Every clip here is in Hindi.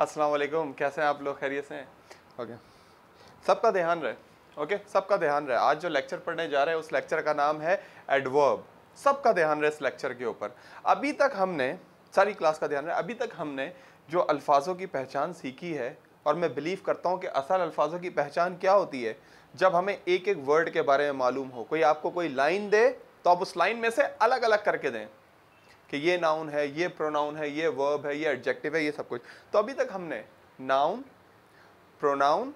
अस्सलाम वालेकुम कैसे हैं आप लोग खैरियत से हैं ओके सबका ध्यान रहे ओके सबका ध्यान रहे आज जो लेक्चर पढ़ने जा रहे हैं उस लेक्चर का नाम है एडवर्ब सबका ध्यान रहे इस लेक्चर के ऊपर अभी तक हमने सारी क्लास का ध्यान रहे अभी तक हमने जो अल्फाजों की पहचान सीखी है और मैं बिलीव करता हूँ कि असल अल्फाजों की पहचान क्या होती है जब हमें एक एक वर्ड के बारे में मालूम हो कोई आपको कोई लाइन दे तो आप उस लाइन में से अलग अलग करके दें कि ये नाउन है ये प्रोनाउन है ये वर्ब है ये एडजेक्टिव है ये सब कुछ तो अभी तक हमने नाउन प्रोनाउन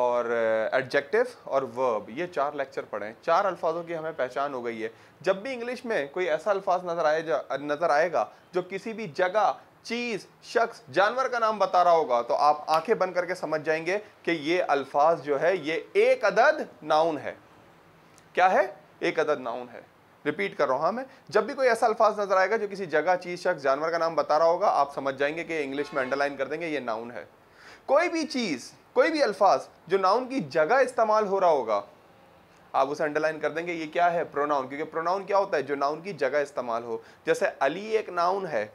और एडजेक्टिव और वर्ब ये चार लेक्चर पढ़े हैं चार अल्फाजों की हमें पहचान हो गई है जब भी इंग्लिश में कोई ऐसा अल्फाज नज़र आए जा नज़र आएगा जो किसी भी जगह चीज़ शख्स जानवर का नाम बता रहा होगा तो आप आंखें बंद करके समझ जाएंगे कि ये अल्फाज जो है ये एक अदद नाउन है क्या है एक अदद नाउन है रिपीट कर रहा हूँ हाँ मैं जब भी कोई ऐसा अल्फाज नजर आएगा जो किसी जगह चीज़ शख्स जानवर का नाम बता रहा होगा आप समझ जाएंगे कि इंग्लिश में अंडरलाइन कर देंगे ये नाउन है कोई भी चीज़ कोई भी अल्फाज जो नाउन की जगह इस्तेमाल हो रहा होगा आप उसे अंडरलाइन कर देंगे ये क्या है प्रोनाउन क्योंकि प्रोनाउन क्या होता है जो नाउन की जगह इस्तेमाल हो जैसे अली एक नाउन है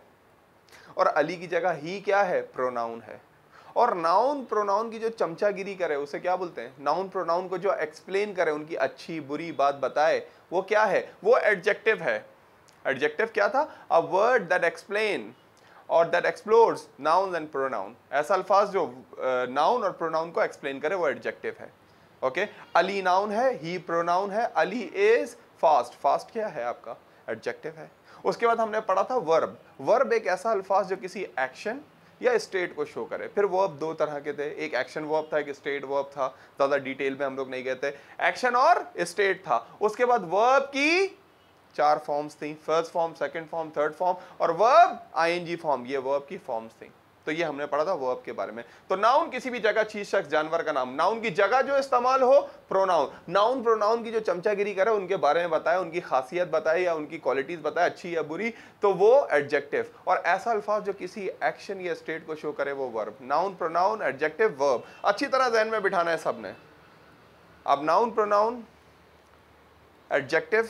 और अली की जगह ही क्या है प्रोनाउन है और नाउन प्रोनाउन की जो चमचागिरी करे उसे क्या बोलते हैं नाउन प्रोनाउन को जो एक्सप्लेन करे उनकी अच्छी बुरी बात बताए वो क्या है वो एडजेक्टिव है एडजेक्टिव क्या था अ वर्ड दैट एक्सप्लेन और that explores noun and pronoun ऐसा अल्फाज जो नाउन और प्रोनाउन को एक्सप्लेन करे वो एडजेक्टिव है ओके अली नाउन है ही प्रोनाउन है अली इज फास्ट फास्ट क्या है आपका एडजेक्टिव है उसके बाद हमने पढ़ा था वर्ब वर्ब एक ऐसा अल्फाज जो किसी एक्शन या स्टेट को शो करे फिर वर्ब दो तरह के थे एक एक्शन वर्ब था एक स्टेट वर्ब था ज़्यादा डिटेल में हम लोग नहीं कहते एक्शन और स्टेट था उसके बाद वर्ब की चार फॉर्म्स थी first form second form third form और वर्ब जी फॉर्म ये वर्ब की फॉर्म्स थी तो ये हमने पढ़ा था वर्ब के बारे में तो नाउन किसी भी जगह चीज शख्स जानवर का नाम नाउन की जगह जो इस्तेमाल हो प्रोनाउन नाउन प्रोनाउन की जो चमचागिरी करे उनके बारे में बताए उनकी खासियत बताए या उनकी क्वालिटीज बताए अच्छी या बुरी तो वो एडजेक्टिव और ऐसा अल्फाज जो किसी एक्शन या स्टेट को शो करे वो verb noun pronoun adjective verb अच्छी तरह जहन में बिठाना है सबने अब नाउन प्रोनाउन एडजेक्टिव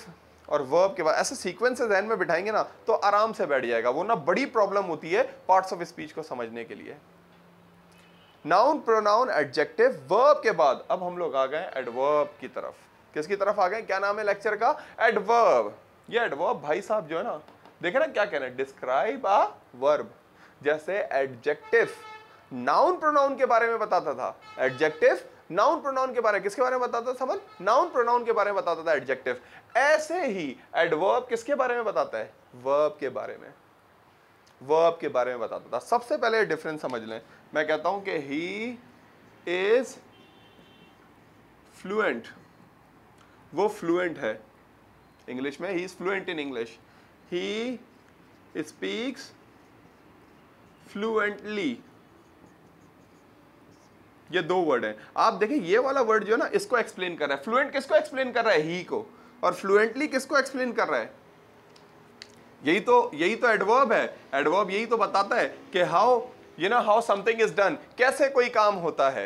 और वर्ब के बाद ऐसे सीक्वेंस जहन में बिठाएंगे ना तो आराम से बैठ जाएगा वो ना बड़ी प्रॉब्लम होती है पार्ट्स ऑफ स्पीच को समझने के लिए नाउन प्रोनाउन एडजेक्टिव वर्ब के बाद अब हम लोग आ गए एडवर्ब की तरफ किसकी तरफ आ गए क्या नाम है लेक्चर का एडवर्ब ये एडवर्ब भाई साहब जो है ना देखे ना क्या कहना है डिस्क्राइब अ वर्ब जैसे एडजेक्टिव नाउन प्रोनाउन के बारे में बताता था एडजेक्टिव नाउन प्रोनाउन के बारे में किसके बारे में बताता था समन नाउन प्रोनाउन के बारे में बताता था एडजेक्टिव ऐसे ही एडवर्ब किसके बारे में बताता है वर्ब के बारे में वर्ब के बारे में बताता था सबसे पहले डिफरेंस समझ लें मैं कहता हूं कि ही इज फ्लुएंट वो फ्लुएंट है इंग्लिश में he is fluent in English he speaks fluently ये दो वर्ड हैं आप देखें ये वाला वर्ड जो है ना इसको एक्सप्लेन कर रहा है फ्लुएंट किसको एक्सप्लेन कर रहा है ही को और फ्लुएंटली किसको एक्सप्लेन कर रहा है यही तो यही तो एडवर्ब है एडवर्ब यही तो बताता है कि how you know how something is done कैसे कोई काम होता है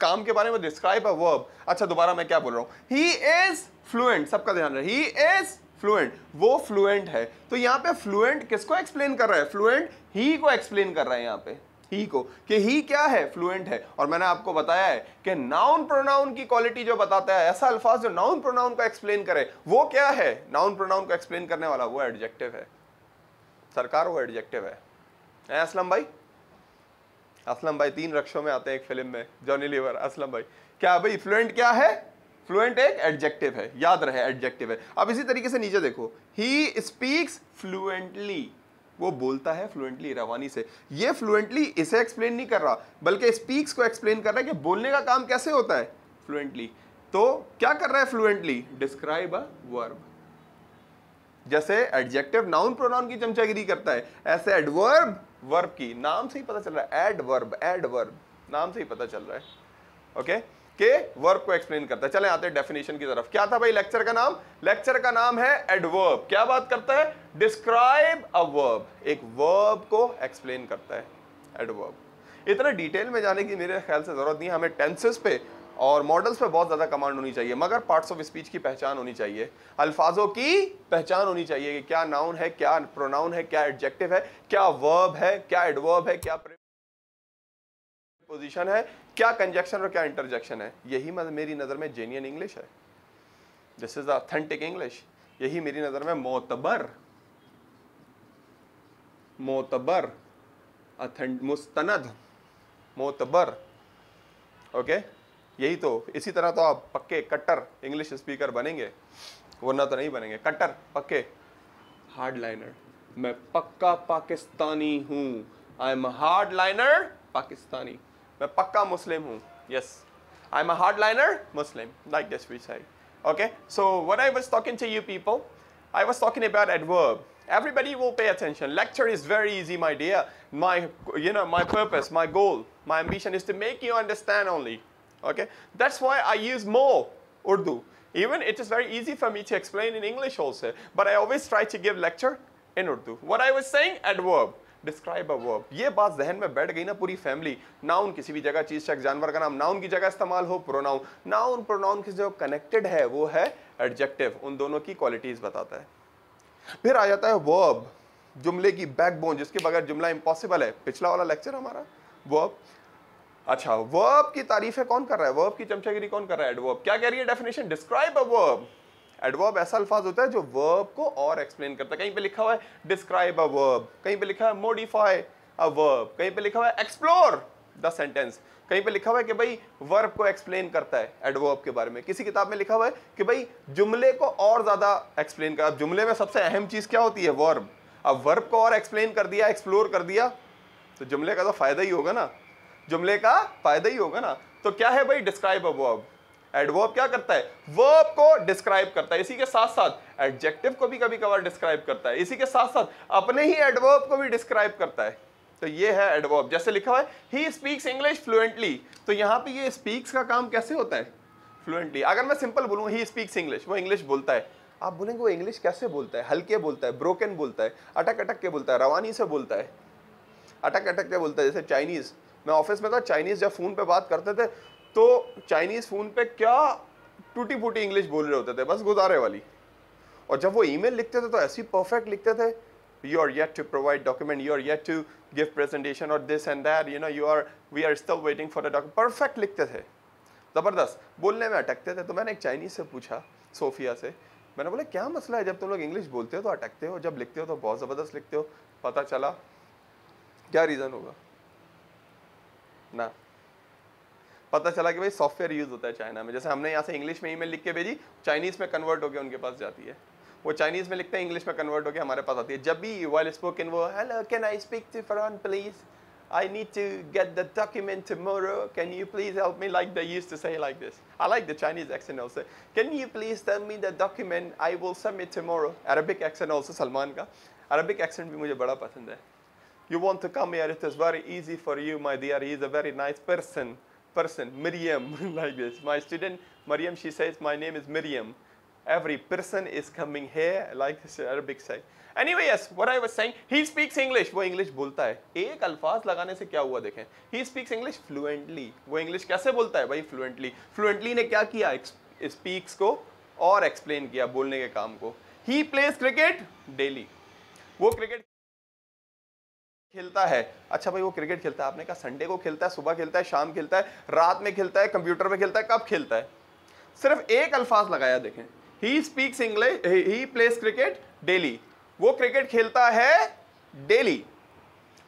काम के बारे में डिस्क्राइब अ वर्ब अच्छा दोबारा मैं क्या बोल रहा हूं ही इज फ्लुएंट सबका ध्यान रहे ही इज फ्लुएंट वो फ्लुएंट है तो यहाँ पे फ्लुएंट किसको एक्सप्लेन कर रहा है फ्लुएंट ही को एक्सप्लेन कर रहा है यहां पे ही को कि ही क्या है फ्लुएंट है और मैंने आपको बताया है कि नाउन प्रोनाउन की क्वालिटी जो बताता है ऐसा अल्फाज जो नाउन प्रोनाउन को एक्सप्लेन करे वो क्या है नाउन प्रोनाउन को एक्सप्लेन करने वाला वो एडजेक्टिव है सरकार वो एडजेक्टिव है असलम भाई असलम भाई तीन रक्षों में आते हैं एक फिल्म में जॉनी लिवर असलम भाई क्या भाई फ्लुएंट क्या है फ्लुएंट एक एडजेक्टिव है याद रहे एडजेक्टिव है अब इसी तरीके से नीचे देखो ही स्पीक्स फ्लुएंटली वो बोलता है फ्लुएंटली रवानी से ये फ्लुएंटली इसे एक्सप्लेन नहीं कर रहा बल्कि स्पीक्स को एक्सप्लेन कर रहा है कि बोलने का काम कैसे होता है फ्लुएंटली तो क्या कर रहा है फ्लुएंटली डिस्क्राइब अ वर्ब जैसे एडजेक्टिव नाउन प्रोनाउन की चमचागिरी करता है ऐसे एडवर्ब वर्ब की नाम से ही पता चल रहा है एडवर्ब एडवर्ब नाम से ही पता चल रहा है ओके okay? के वर्ब को एक्सप्लेन करता है चले आते हैं डेफिनेशन की तरफ क्या था भाई लेक्चर का नाम लेक्चर का नाम है एडवर्ब क्या बात करता है डिस्क्राइब अ वर्ब एक वर्ब को एक्सप्लेन करता है एडवर्ब इतना डिटेल में जाने की मेरे ख्याल से ज़रूरत नहीं है हमें टेंसेस पे और मॉडल्स पे बहुत ज़्यादा कमांड होनी चाहिए मगर पार्ट्स ऑफ स्पीच की पहचान होनी चाहिए अल्फाजों की पहचान होनी चाहिए कि क्या नाउन है क्या प्रोनाउन है क्या एडजेक्टिव है क्या वर्ब है क्या एडवर्ब है क्या प्रे... पोजीशन है क्या कंजक्शन और क्या इंटरजेक्शन है यही मेरी नज़र में जेन्यन इंग्लिश है दिस इज अथेंटिक इंग्लिश यही मेरी नज़र में मोतबर मोतबर मुस्तनद मोतबर ओके यही तो इसी तरह तो आप पक्के कट्टर इंग्लिश स्पीकर बनेंगे वरना तो नहीं बनेंगे कट्टर पक्के हार्ड लाइनर मैं पक्का पाकिस्तानी हूँ I am hardliner Pakistani मैं पक्का मुस्लिम हूँ yes I am a hardliner Muslim like this we say. Okay, so when I was talking to you people, I was talking about adverb. Everybody will pay attention. Lecture is very easy, my dear. My, you know, my purpose, my goal, my ambition is to make you understand only. Okay, that's why I use more Urdu. Even it is very easy for me to explain in English also, but I always try to give lecture in Urdu. What I was saying, adverb. Describe a verb ये बात जहन में बैठ गई ना पूरी फैमिली नाउन किसी भी जगह चीज शख्स जानवर का नाम नाउन की जगह इस्तेमाल हो प्रोनाउन नाउन प्रोनाउन की जो कनेक्टेड है वो है एडजेक्टिव उन दोनों की क्वालिटीज बताता है फिर आ जाता है वर्ब जुमले की बैकबोन जिसके बगैर जुमला इम्पॉसिबल है पिछला वाला लेक्चर हमारा वर्ब अच्छा वर्ब की तारीफ है कौन कर रहा है वर्ब की चमचागिरी कौन कर रहा है एडवर्ब क्या कह रही है definition describe a verb adverb ऐसा अल्फाज होता है जो वर्ब को और एक्सप्लेन करता है कहीं पे लिखा हुआ है डिस्क्राइब अ वर्ब कहीं पे लिखा है मोडिफाई अ वर्ब कहीं पे लिखा हुआ है एक्सप्लोर द सेंटेंस कहीं पे लिखा हुआ है कि भाई वर्ब को एक्सप्लेन करता है एडवर्ब के बारे में किसी किताब में लिखा हुआ है कि भाई जुमले को और ज़्यादा एक्सप्लेन कर अब जुमले में सबसे अहम चीज़ क्या होती है वर्ब अब वर्ब को और एक्सप्लेन कर दिया एक्सप्लोर कर दिया तो जुमले का तो फ़ायदा ही होगा ना जुमले का फ़ायदा ही होगा ना तो क्या है भाई डिस्क्राइब अ वर्ब एडवर्ब क्या करता है वर्ब को डिस्क्राइब करता है इसी के साथ साथ एडजेक्टिव को भी कभी कभार डिस्क्राइब करता है इसी के साथ साथ अपने ही एडवर्ब को भी डिस्क्राइब करता है तो ये है एडवर्ब जैसे लिखा हुआ है ही स्पीक्स इंग्लिश फ्लुएंटली तो यहाँ पे ये स्पीक्स का काम कैसे होता है फ्लुएंटली अगर मैं सिंपल बोलूँ ही स्पीक्स इंग्लिश वो इंग्लिश बोलता है आप बोलेंगे वो इंग्लिश कैसे बोलता है हल्के बोलता है ब्रोकन बोलता है अटक अटक के बोलता है रवानी से बोलता है अटक अटक के बोलता है जैसे चाइनीज़ मैं ऑफिस में था चाइनीज़ जब फ़ोन पे बात करते थे तो चाइनीज़ फ़ोन पे क्या टूटी फूटी इंग्लिश बोल रहे होते थे बस गुजारे वाली और जब वो ईमेल लिखते थे तो ऐसी परफेक्ट लिखते थे you are yet to provide document you are yet to give presentation और this and that you know you are we are still waiting for the document perfect लिखते थे ज़बरदस्त बोलने में अटकते थे तो मैंने एक चाइनीज़ से पूछा सोफिया से मैंने बोला क्या मसला है जब तुम लोग इंग्लिश बोलते हो तो अटकते हो जब लिखते हो तो बहुत ज़बरदस्त लिखते हो पता चला क्या रीज़न होगा ना पता चला कि भाई सॉफ्टवेयर यूज होता है चाइना में जैसे हमने यहाँ से इंग्लिश में ई लिख के भेजी चाइनीज में कन्वर्ट होकर उनके पास जाती है वो चाइनीज में लिखते हैं इंग्लिश में कन्वर्ट होकर हमारे पास आती है जब भी वेल स्पोक वो hello can I speak to Fran please I need to get the document tomorrow can you please help me like the use to say like this I like the Chinese accent also can you please tell me the document I will submit tomorrow Arabic accent also Salman का अरबिक एक्सेंट भी मुझे बड़ा पसंद है यू वॉन्ट टू कम यर it is very easy for you my dear is a very nice person person, Miriam, like this. My student, Miriam, she says, my name is Miriam. Every person is coming here, like this Arabic say. Anyway, yes, what I was saying, he speaks English. वो English बोलता है एक अल्फाज लगाने से क्या हुआ देखें He speaks English fluently. वो English कैसे बोलता है भाई fluently. Fluently ने क्या किया Speaks को और explain किया बोलने के काम को He plays cricket daily. वो cricket खेलता है अच्छा भाई वो क्रिकेट खेलता है आपने कहा संडे को खेलता है सुबह खेलता है शाम खेलता है रात में खेलता है कंप्यूटर में खेलता है कब खेलता है सिर्फ एक अल्फाज लगाया देखें he speaks English he plays cricket daily वो क्रिकेट खेलता है डेली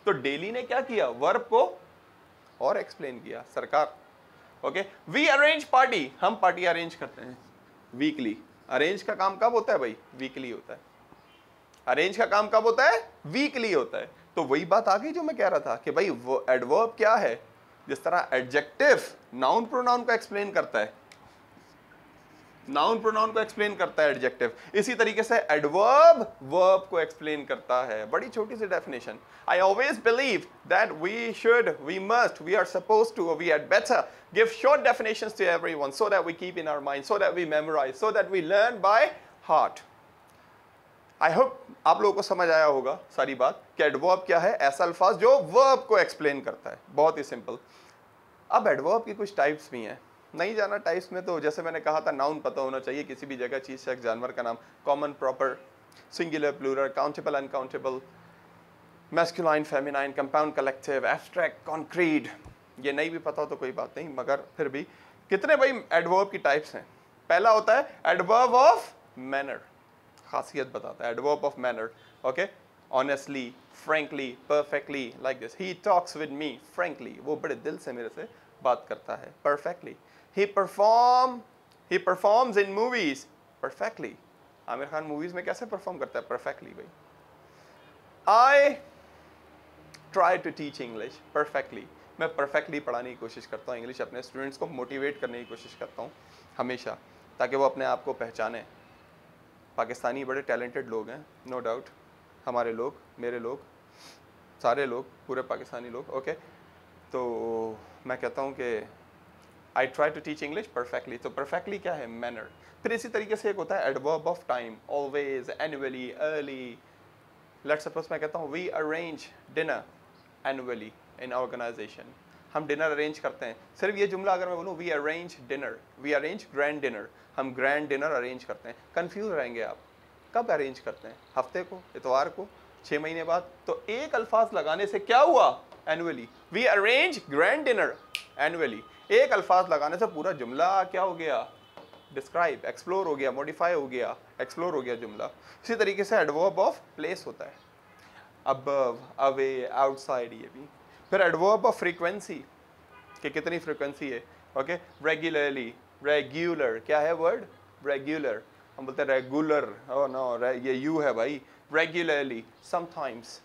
तो डेली ने क्या किया वर्ब को और एक्सप्लेन किया सरकार ओके वी अरेंज पार्टी हम पार्टी अरेंज करते हैं वीकली अरेंज का काम कब होता है भाई वीकली होता है अरेंज का काम कब होता है वीकली होता है तो वही बात आ गई जो मैं कह रहा था कि भाई वो एडवर्ब क्या है जिस तरह एडजेक्टिव नाउन प्रोनाउन को एक्सप्लेन करता है नाउन प्रोनाउन को एक्सप्लेन करता है एडजेक्टिव इसी तरीके से एडवर्ब वर्ब को एक्सप्लेन करता है बड़ी छोटी सी definition I always believe that we should we must we are suppose to we at better give short definition to everyone so that we keep in our mind so that we memorise so that we learn by heart I hope आप लोगों को समझ आया होगा सारी बात कि एडवर्ब क्या है ऐसा अल्फाज जो वर्ब को एक्सप्लेन करता है बहुत ही सिंपल अब एडवर्ब की कुछ टाइप्स भी हैं नहीं जाना टाइप्स में तो जैसे मैंने कहा था नाउन पता होना चाहिए किसी भी जगह चीज़ शख्स जानवर का नाम common proper singular plural countable uncountable masculine feminine compound collective abstract concrete ये नहीं भी पता हो तो कोई बात नहीं मगर फिर भी कितने भाई एडवर्ब की टाइप्स हैं पहला होता है एडवर्ब ऑफ मैनर खासियत बताता है adverb of manner okay honestly frankly perfectly like this he talks with me frankly वो बड़े दिल से मेरे से बात करता है perfectly he perform he performs in movies perfectly Aamir Khan movies में कैसे परफॉर्म करता है परफेक्टली भाई I try to teach English perfectly मैं परफेक्टली पढ़ाने की कोशिश करता हूँ इंग्लिश अपने स्टूडेंट्स को मोटिवेट करने की कोशिश करता हूँ हमेशा ताकि वो अपने आप को पहचाने पाकिस्तानी बड़े टैलेंटेड लोग हैं नो डाउट हमारे लोग मेरे लोग सारे लोग पूरे पाकिस्तानी लोग ओके तो मैं कहता हूँ कि I try to teach English perfectly तो परफेक्टली क्या है मैनर फिर इसी तरीके से एक होता है adverb of time always annually early let's suppose मैं कहता हूँ we arrange dinner annually in organisation हम डिनर अरेंज करते हैं सिर्फ ये जुमला अगर मैं बोलूँ we arrange dinner we arrange grand dinner हम ग्रैंड डिनर अरेंज करते हैं कन्फ्यूज़ रहेंगे आप कब अरेंज करते हैं हफ्ते को इतवार को छः महीने बाद तो एक अल्फाज लगाने से क्या हुआ annually we arrange grand dinner annually एक अल्फाज लगाने से पूरा जुमला क्या हो गया डिस्क्राइब एक्सप्लोर हो गया मॉडिफाई हो गया एक्सप्लोर हो गया जुमला इसी तरीके से एडवर्ब ऑफ प्लेस होता है अब अवे आउटसाइड ये भी फिर एडवर्ब ऑफ फ्रीक्वेंसी कि कितनी फ्रीक्वेंसी है ओके रेगुलरली रेगुलर क्या है वर्ड रेगुलर हम बोलते हैं रेगुलर ओ नो ये यू है भाई regularly sometimes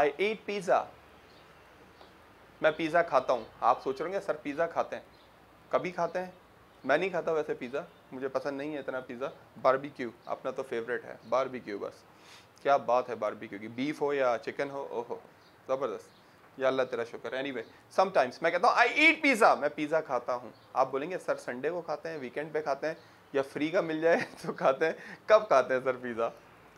I ate pizza मैं पिज़्ज़ा खाता हूँ आप सोच रहे होंगे सर पिज़्ज़ा खाते हैं कभी खाते हैं मैं नहीं खाता वैसे पिज़्ज़ा मुझे पसंद नहीं है इतना पिज़्ज़ा बारबेक्यू अपना तो फेवरेट है बारबेक्यू बस क्या बात है बारबेक्यू की बीफ हो या चिकन हो ओहो ज़बरदस्त या अल्लाह तेरा शुक्र एनी वे समटाइम्स मैं कहता हूँ आई ईट पिज़्ज़ा मैं पिज़्ज़ा खाता हूँ आप बोलेंगे सर संडे को खाते हैं वीकेंड पे खाते हैं या फ्री का मिल जाए तो खाते हैं कब खाते हैं सर पिज़्ज़ा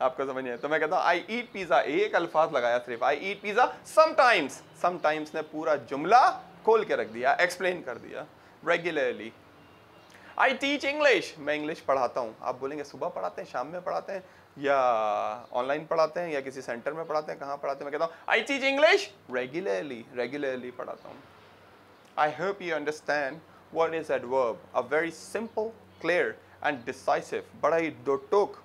आपको समझ नहीं तो मैं कहता हूँ आई ईट पिज़्ज़ा एक अल्फाज लगाया सिर्फ I eat pizza sometimes sometimes ने पूरा जुमला खोल के रख दिया एक्सप्लेन कर दिया रेगुलरली आई टीच इंग्लिश मैं इंग्लिश पढ़ाता हूँ आप बोलेंगे सुबह पढ़ाते हैं शाम में पढ़ाते हैं या ऑनलाइन पढ़ाते हैं या किसी सेंटर में पढ़ाते हैं कहाँ पढ़ाते हैं मैं कहता हूँ I teach English regularly regularly पढ़ाता हूँ I hope you understand what is adverb a very simple clear and decisive बड़ा ही दो टोक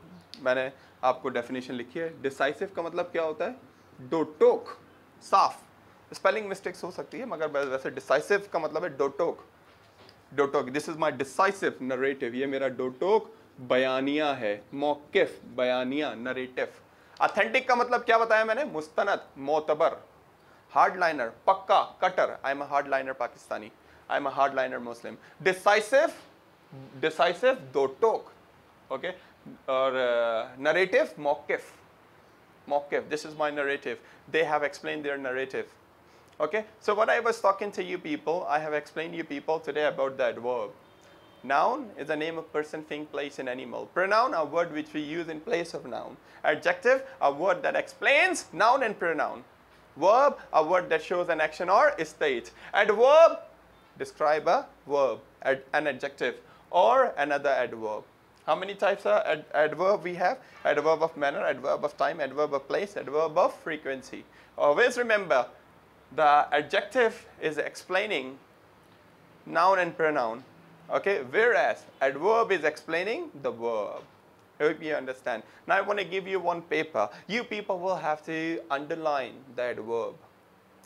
मैंने आपको डेफिनेशन लिखी है डिसाइसिव का मतलब क्या होता है दो टोक साफ स्पेलिंग मिस्टेक्स हो सकती है मगर वैसे डिसाइसिव का मतलब है डोटोक डोटोक this is my decisive narrative ये मेरा डोटोक बयानिया है मौकफ बयानिया नरेटिव अथेंटिक का मतलब क्या बताया मैंने मुस्तनद मोतबर हार्ड लाइनर पक्का कटर I am hardliner Pakistani I am hardliner Muslim decisive decisive दो टोक ओके और नरेटिव uh, मौकफ This is my narrative. They have explained their narrative. Okay, so what I was talking to you people, I have explained you people today about the adverb. Noun is a name of person, thing, place, and animal. Pronoun, a word which we use in place of noun. Adjective, a word that explains noun and pronoun. Verb, a word that shows an action or state. Adverb, describe a verb, ad, an adjective, or another adverb. How many types of ad, adverb we have? Adverb of manner, adverb of time, adverb of place, adverb of frequency. Always remember, the adjective is explaining noun and pronoun. Okay, whereas adverb is explaining the verb. hope you understand. Now I want to give you one paper. You people will have to underline the adverb.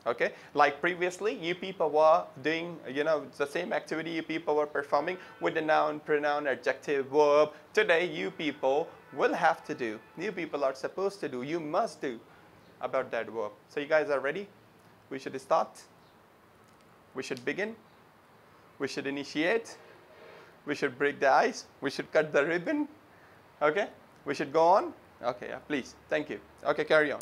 Okay, like previously, you people were doing, you know, the same activity you people were performing with the noun, pronoun, adjective, verb. Today, you people will have to do. You people are supposed to do. You must do about that verb. So you guys are ready? We should start. We should begin. We should initiate we should break the ice, we should cut the ribbon, okay? We should go on. Okay, yeah, please, thank you. Okay, carry on.